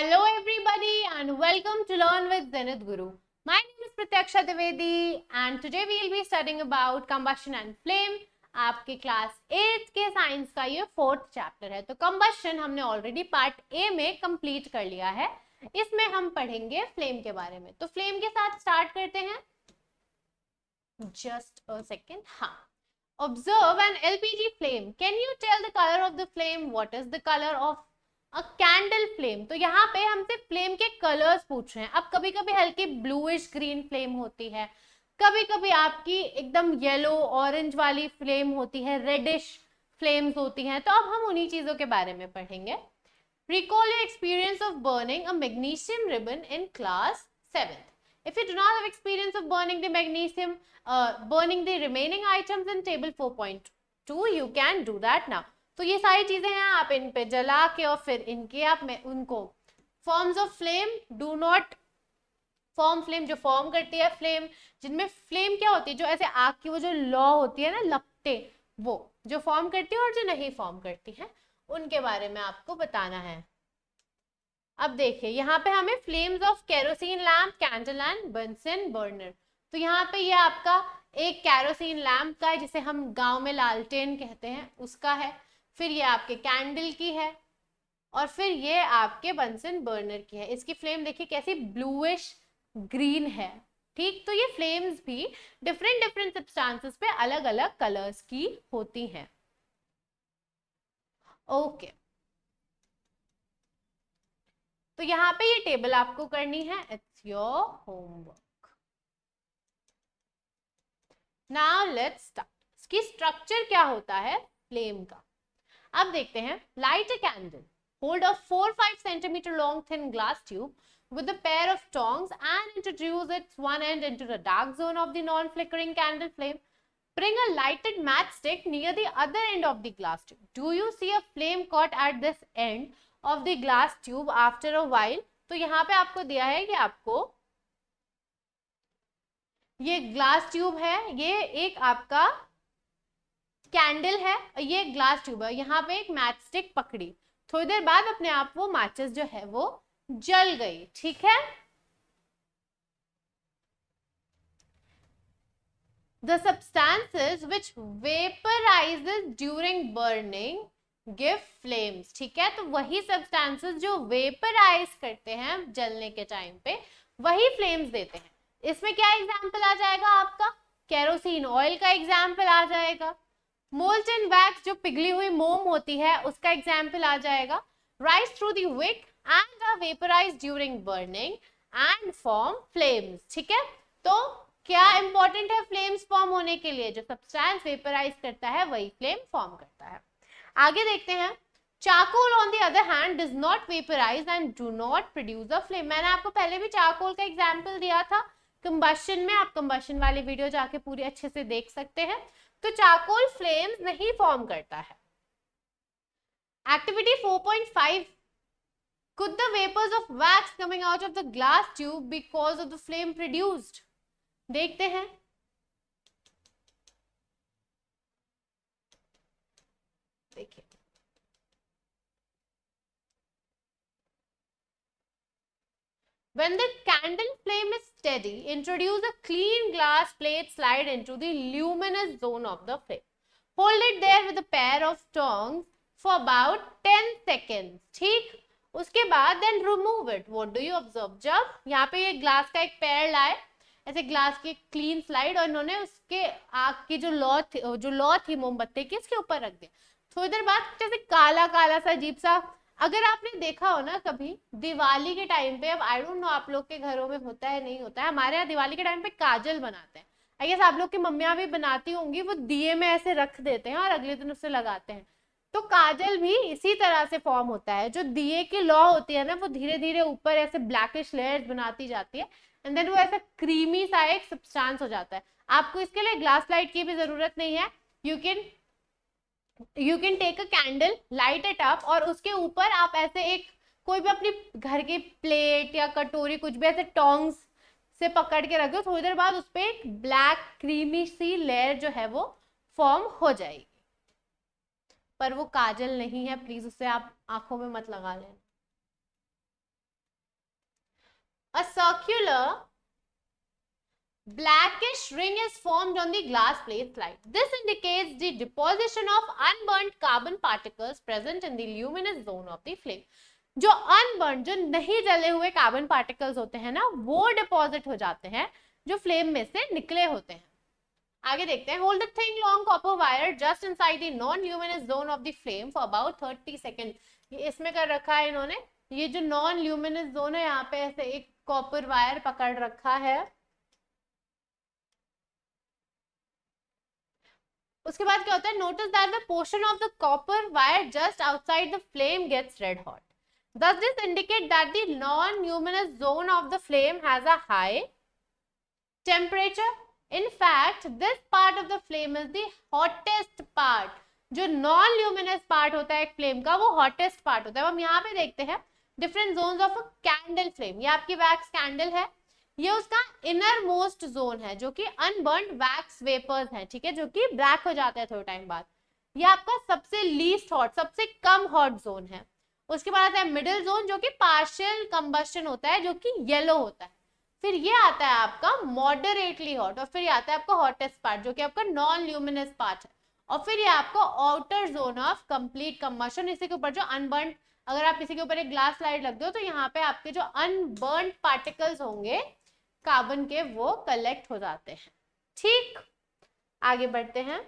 Hello everybody and welcome to Learn with Zenith Guru. My name is Pratyaksha Devedi and today we will be studying about combustion and flame. आपके class eight के science का ये fourth chapter है तो combustion हमने already part A में complete कर लिया है इसमें हम पढ़ेंगे फ्लेम के बारे में तो फ्लेम के साथ स्टार्ट करते हैं जस्ट अ सेकेंड हाँ observe an LPG flame can you tell the colour of the flame what is the colour of a candle flame तो यहाँ पे हमसे फ्लेम के कलर्स पूछ रहे हैं अब कभी कभी हल्की ब्लूइश ग्रीन फ्लेम होती है कभी कभी आपकी एकदम येलो ऑरेंज वाली फ्लेम होती है रेडिश फ्लेम्स होती हैं तो अब हम उन्हीं चीज़ों के बारे में पढ़ेंगे recall your experience of burning a magnesium ribbon in class seventh if you do not have experience of burning the magnesium uh, burning the remaining items in table 4.2 you can do that now तो ये सारी चीज़ें हैं आप इन पे जला के और फिर इनके आप में उनको forms of flame do not form flame जो फॉर्म करती है फ्लेम जिनमें फ्लेम क्या होती है जो ऐसे आग की वो जो लॉ होती है ना लपटे वो जो फॉर्म करती है और जो नहीं फॉर्म करती है उनके बारे में आपको बताना है अब देखिए यहाँ पे हमें flames of kerosene lamp candle and Bunsen burner तो यहाँ पे ये यह आपका एक कैरोसिन लैम्प का है जिसे हम गांव में लालटेन कहते हैं उसका है फिर ये आपके कैंडल की है और फिर ये आपके बंसन बर्नर की है इसकी फ्लेम देखिए कैसी ब्लूइश ग्रीन है ठीक तो ये फ्लेम्स भी डिफरेंट डिफरेंट सब्सटेंसेस पे अलग अलग कलर्स की होती हैं ओके okay. तो यहाँ पे ये टेबल आपको करनी है it's your homework now let's start इसकी स्ट्रक्चर क्या होता है फ्लेम का अब देखते हैं light a candle hold a four five centimetre long thin glass tube with a pair of tongs and introduce its one end into the dark zone of the non-flickering candle flame. Bring a lighted matchstick near the other end of the glass tube. Do you see a flame caught at this end of the glass tube after a while? तो यहाँ पे आपको दिया है कि आपको ये glass tube है ये एक आपका कैंडल है और ये ग्लास ट्यूब है यहाँ पे एक मैच स्टिक पकड़ी थोड़ी देर बाद अपने आप वो मैचेस जो है वो जल गई ठीक है the substances which vaporise during burning give flames ठीक है तो वही substances जो वेपराइज करते हैं जलने के टाइम पे वही फ्लेम्स देते हैं इसमें क्या एग्जाम्पल आ जाएगा आपका केरोसिन ऑयल का एग्जाम्पल आ जाएगा मोल्ट एंड वैक्स जो पिघली हुई मोम होती है उसका एग्जाम्पल आ जाएगा rise through the wick and vaporise during burning and form flames ठीक है तो क्या इंपॉर्टेंट है फ्लेम्स फॉर्म होने के लिए जो सब्सटेंस वेपराइज करता है वही फ्लेम फॉर्म करता है आगे देखते हैं charcoal on the other hand does not vaporise and do not produce a flame मैंने आपको पहले भी चाकोल का एग्जाम्पल दिया था कंबशन में आप कंबशन वाले वीडियो जाके पूरी अच्छे से देख सकते हैं तो चाकोल फ्लेम नहीं फॉर्म करता है activity four point five could the vapours of wax coming out of the glass tube because of the flame produced देखते हैं देखिए When the candle flame is steady, introduce a clean glass plate slide into the luminous zone of the flame. Hold it there with a pair of tongs for about 10 seconds. theek uske baad then remove it. What do you observe? jab yahan pe ye glass ka ek pair laaye ऐसे glass की clean slide और इन्होंने उसके आग की जो law थी जो लॉ थी मोमबत्ती की इसके ऊपर रख दिया थोड़ी देर बाद जैसे काला काला सा अजीब सा अगर आपने देखा हो ना कभी दिवाली के टाइम पे अब आई डोंट नो आप लोग के घरों में होता है नहीं होता है हमारे यहाँ दिवाली के टाइम पे काजल बनाते हैं आई गेस आप लोग की मम्मियाँ भी बनाती होंगी वो दिए में ऐसे रख देते हैं और अगले दिन उसे लगाते हैं तो काजल भी इसी तरह से फॉर्म होता है जो दिए की लॉ होती है ना वो धीरे धीरे ऊपर ऐसे ब्लैकिश लेयर्स बनाती जाती है एंड देन वो ऐसा क्रीमी सा एक सब्सटेंस हो जाता है आपको इसके लिए ग्लास लाइट की भी जरूरत नहीं है you can you can take a candle light it up और उसके ऊपर आप ऐसे एक कोई भी अपनी घर की प्लेट या कटोरी कुछ भी ऐसे टोंग्स से पकड़ के रखो थोड़ी देर बाद उस पर एक ब्लैक क्रीमी सी लेयर जो है वो फॉर्म हो जाएगी पर वो काजल नहीं है प्लीज उसे आप आंखों में मत लगा लें a circular Blackish ring is formed on the glass plate slide. This indicates the deposition of unburnt carbon particles present in the luminous zone of the flame. जो अनबर्न जो नहीं जले हुए कार्बन पार्टिकल्स होते हैं ना वो डिपॉजिट हो जाते हैं जो फ्लेम में से निकले होते हैं आगे देखते हैं hold the thing long copper wire just inside side non luminous zone of the flame for about thirty second इसमें कर रखा है इन्होंने ये जो नॉन ल्यूमिनस जोन है यहाँ पे ऐसे एक कॉपर वायर पकड़ रखा है उसके बाद क्या होता है notice that the portion of the copper wire just outside the flame gets red hot does this indicate that the non-luminous zone of the flame has a high temperature in fact this part of the flame is the hottest part जो non luminous part होता है एक flame का वो hottest part होता है हम यहाँ पे देखते हैं different zones of a candle flame ये आपकी वैक्स कैंडल है ये उसका इनर मोस्ट जोन है जो कि अनबर्न वैक्स वेपर्स है ठीक है जो कि ब्लैक हो जाता है थोड़े टाइम बाद ये आपका सबसे लीस्ट हॉट सबसे कम हॉट जोन है उसके बाद आता है मिडिल जोन जो कि पार्शियल कंबस्टन होता है जो कि येलो होता है फिर ये आता है आपका मॉडरेटली हॉट और फिर ये आता है आपका हॉटेस्ट पार्ट जो कि आपका नॉन ल्यूमिनस पार्ट है और फिर ये आपका outer zone of complete combustion इसी के ऊपर जो अनबर्न अगर आप इसी के ऊपर एक ग्लास लाइट लग दो तो यहाँ पे आपके जो अनबर्न पार्टिकल्स होंगे कार्बन के वो कलेक्ट हो जाते हैं ठीक आगे बढ़ते हैं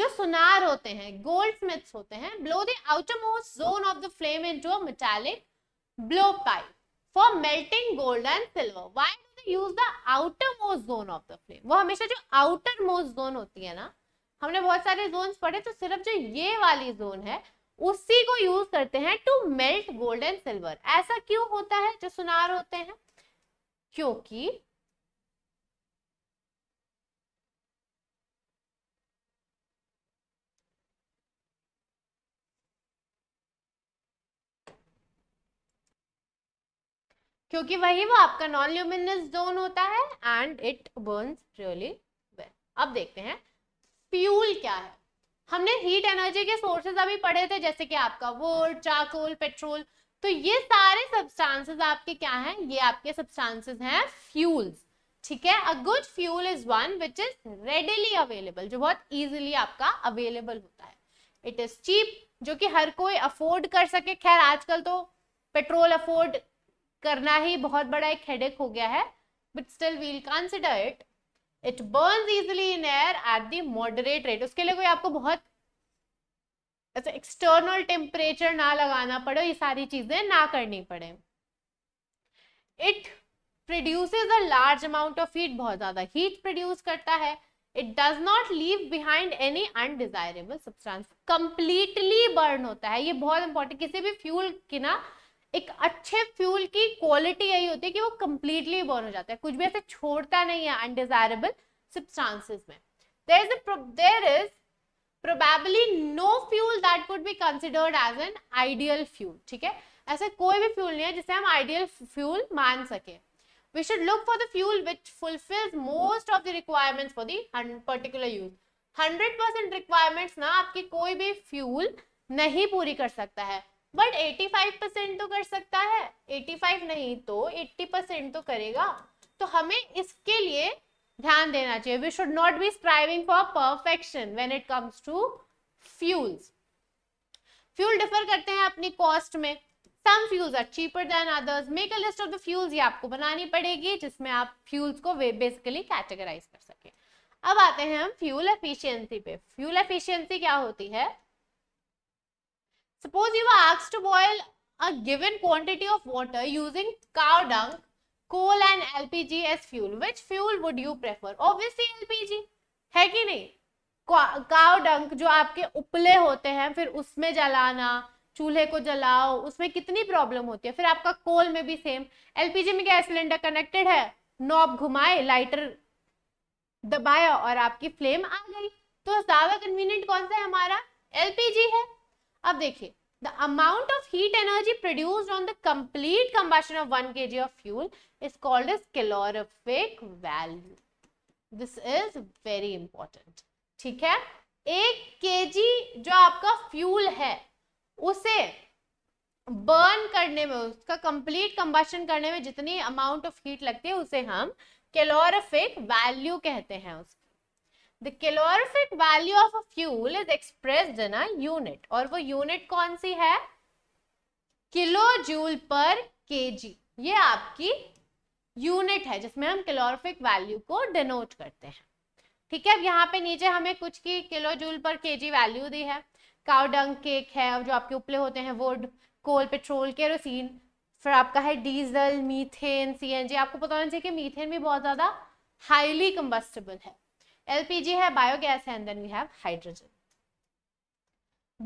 जो सुनार होते हैं गोल्ड स्मिथ्स होते हैं blow the outermost zone of the flame into metallic blow pipe for melting gold and silver why do they use the outermost zone of the flame वो हमेशा जो outer outermost zone होती है ना हमने बहुत सारे zone पढ़े तो सिर्फ जो ये वाली जोन है उसी को यूज करते हैं to melt gold and silver ऐसा क्यों होता है जो सुनार होते हैं क्योंकि क्योंकि वही वो आपका नॉन ल्यूमिनस जोन होता है and it burns really well अब देखते हैं फ्यूल क्या है हमने हीट एनर्जी के सोर्सेज अभी पढ़े थे जैसे कि आपका वोल्ट चाकोल पेट्रोल तो ये सारे सब्सटेंसेस आपके क्या हैं ये आपके सब्सटेंसेस हैं फ्यूल्स ठीक है a good fuel is one which is readily available जो बहुत इजिली आपका अवेलेबल होता है इट इज चीप जो कि हर कोई अफोर्ड कर सके खैर आजकल तो पेट्रोल अफोर्ड करना ही बहुत बड़ा एक हेडेक हो गया है but still we'll consider it it burn easily in air at the moderate rate उसके लिए कोई आपको बहुत अच्छा एक्सटर्नल टेम्परेचर ना लगाना पड़े ये सारी चीजें ना करनी पड़े it produce a large amount of heat बहुत ज्यादा हीट प्रोड्यूस करता है it does not leave behind any undesirable substance completely burn होता है ये बहुत इंपॉर्टेंट किसी भी फ्यूल की ना एक अच्छे फ्यूल की क्वालिटी यही होती है कि वो कम्प्लीटली बर्न हो जाता है कुछ भी ऐसे छोड़ता नहीं है अनडिजायरेबल सब्सटांसेस में there is there is probably no fuel that would be considered as an ideal fuel ठीक है ऐसे कोई भी फ्यूल नहीं है जिसे हम आइडियल फ्यूल मान सके should look for the fuel which fulfils most of the requirements for for particular use hundred percent requirements ना आपकी कोई भी फ्यूल नहीं पूरी कर सकता है बट एटी फाइव परसेंट तो कर सकता है एटी फाइव नहीं तो एट्टी परसेंट तो करेगा तो हमें इसके लिए ध्यान देना चाहिए we should not be striving for perfection when it comes to fuels fuel differ करते हैं अपनी कॉस्ट में some fuels are cheaper than others make a list of the fuels ये आपको बनानी पड़ेगी जिसमें आप फ्यूल्स को बेसिकली कैटेगराइज कर सके अब आते हैं हम फ्यूल एफिशिएंसी पे फ्यूल एफिशिएंसी क्या होती है Suppose you were asked to boil a given quantity of water using cow dung, coal and LPG as fuel. Which fuel would you prefer? Obviously LPG. है कि नहीं cow dung जो आपके उपले होते हैं फिर उसमें जलाना चूल्हे को जलाओ उसमें कितनी प्रॉब्लम होती है फिर आपका कोल में भी सेम एलपीजी में क्या सिलेंडर कनेक्टेड है नॉब घुमाए लाइटर दबाया और आपकी फ्लेम आ गई तो ज्यादा कन्वीनियंट कौन सा है हमारा एलपीजी है अब देखिए the amount of heat energy produce on the complete combustion of one K G of fuel is called is calorific value this is very important ठीक है एक के जी जो आपका फ्यूल है उसे बर्न करने में उसका कंप्लीट कंबेशन करने में जितनी अमाउंट ऑफ हीट लगती है उसे हम कैलोरिफिक वैल्यू कहते हैं उसकी The calorific value of a fuel is expressed in a unit और वो यूनिट कौन सी है किलो जूल पर जी ये आपकी यूनिट है जिसमें हम कैलोरिफिक वैल्यू को डिनोट करते हैं ठीक है अब यहाँ पे नीचे हमें कुछ की किलो जूल पर जी वैल्यू दी है काउडंग केक है और जो आपके उपले होते हैं वुड कोल पेट्रोल केरोसिन फिर आपका है डीजल मीथेन सीएनजी आपको पता होना चाहिए कि मीथेन भी बहुत ज़्यादा हाईली कम्बस्टेबल है एलपीजी है बायोगैस है and then we have hydrogen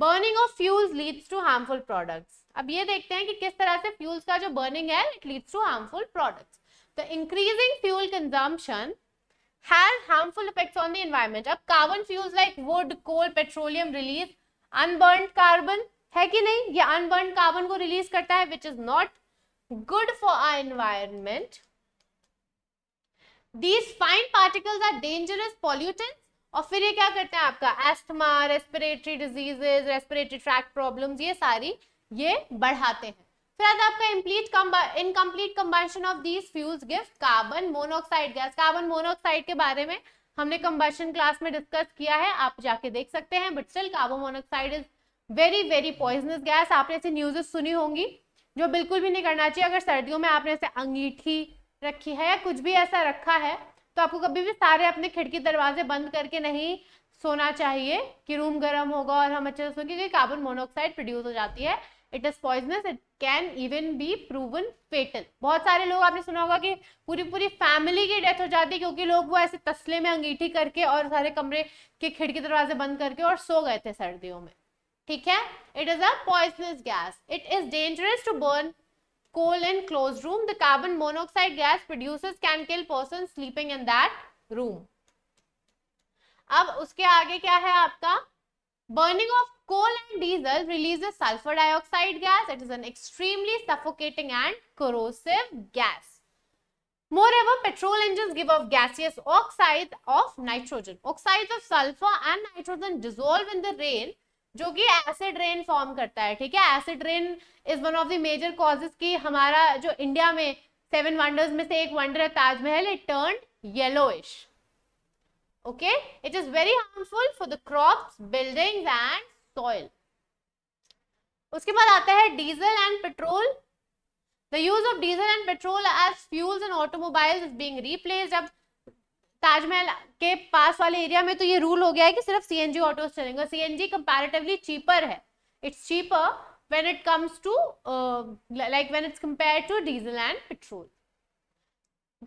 burning of fuels leads to harmful products अब ये देखते हैं कि किस तरह से फ्यूल्स का जो बर्निंग है it leads to harmful products the increasing fuel consumption has harmful effects on the environment अब carbon fuels like wood coal petroleum release unburnt carbon है कि नहीं ये अनबर्न कार्बन को रिलीज करता है which is not good for our environment these fine particles are dangerous pollutant और फिर ये क्या करते हैं आपका asthma respiratory diseases respiratory tract problems ये सारी ये बढ़ाते हैं फिर आज आपका इम्प्लीट incomplete combustion of these fuels गिफ्ट carbon monoxide gas carbon monoxide के बारे में हमने कम्बर्शन क्लास में डिस्कस किया है आप जाके देख सकते हैं but still carbon monoxide is very very poisonous gas आपने ऐसी न्यूजेस सुनी होंगी जो बिल्कुल भी नहीं करना चाहिए अगर सर्दियों में आपने ऐसे अंगीठी रखी है या कुछ भी ऐसा रखा है तो आपको कभी भी सारे अपने खिड़की दरवाजे बंद करके नहीं सोना चाहिए कि रूम गर्म होगा और हम अच्छे से सोएंगे क्योंकि कार्बन मोनोऑक्साइड प्रोड्यूस हो जाती है it is poisonous it can even be proven fatal बहुत सारे लोग आपने सुना होगा कि पूरी पूरी फैमिली की डेथ हो जाती है क्योंकि लोग वो ऐसे तस्ले में अंगीठी करके और सारे कमरे के खिड़की दरवाजे बंद करके और सो गए थे सर्दियों में ठीक है it is a poisonous gas it is dangerous to burn coal in closed room the carbon monoxide gas produces can kill person sleeping in that room अब उसके आगे क्या है आपका burning of coal and diesel releases sulfur dioxide gas it is an extremely suffocating and corrosive gas moreover petrol engines give off gaseous oxide of nitrogen oxides of sulfur and nitrogen dissolve in the rain जो कि acid rain form करता है ठीक है acid rain is one of the major causes कि हमारा जो India में सेवन वंडर्स में से एक वंडर है Taj Mahal it turn yellowish okay it is very harmful for the crops buildings and soil उसके बाद आता है diesel and petrol the use of diesel and petrol as fuels in automobile is being replace अब ताजमहल के पास वाले area में तो ये रूल हो गया है कि सिर्फ सी एन जी ऑटोज चलेंगे C N G comparatively cheaper है it's cheaper when it comes to like when it's compare to diesel and petrol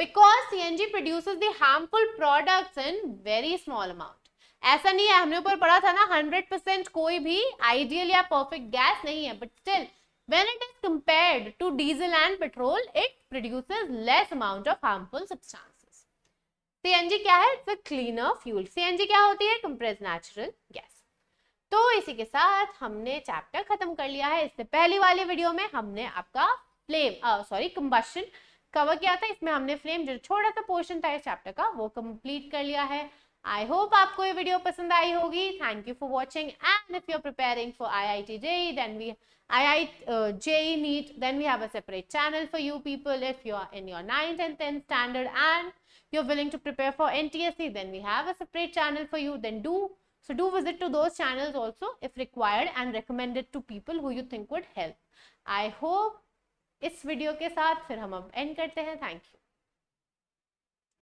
because C N G produce the harmful products in very small amount ऐसा नहीं है हमने ऊपर पढ़ा था ना hundred percent कोई भी आइडियल या परफेक्ट गैस नहीं है but still when it is compare to diesel and petrol it produce less amount of harmful substance CNG क्या है it's a cleaner fuel CNG क्या होती है कंप्रेस नेचुरल गैस तो इसी के साथ हमने चैप्टर खत्म कर लिया है इससे पहले वाले वीडियो में हमने आपका फ्लेम सॉरी कंबशन कवर किया था इसमें हमने फ्लेम जो छोटा सा पोर्शन था इस चैप्टर का वो कंप्लीट कर लिया है आई होप आपको ये वीडियो पसंद आई होगी thank you for watching and if you are preparing for I I T JEE then we I I JEE NEET then we have a separate channel for you people if you are in your ninth and tenth standard and you're willing to prepare for NTSC, then we have a separate channel for you. Then do so do visit to those channels also if required and recommend it to people who you think would help. I hope this video के साथ फिर हम अब and Thank you.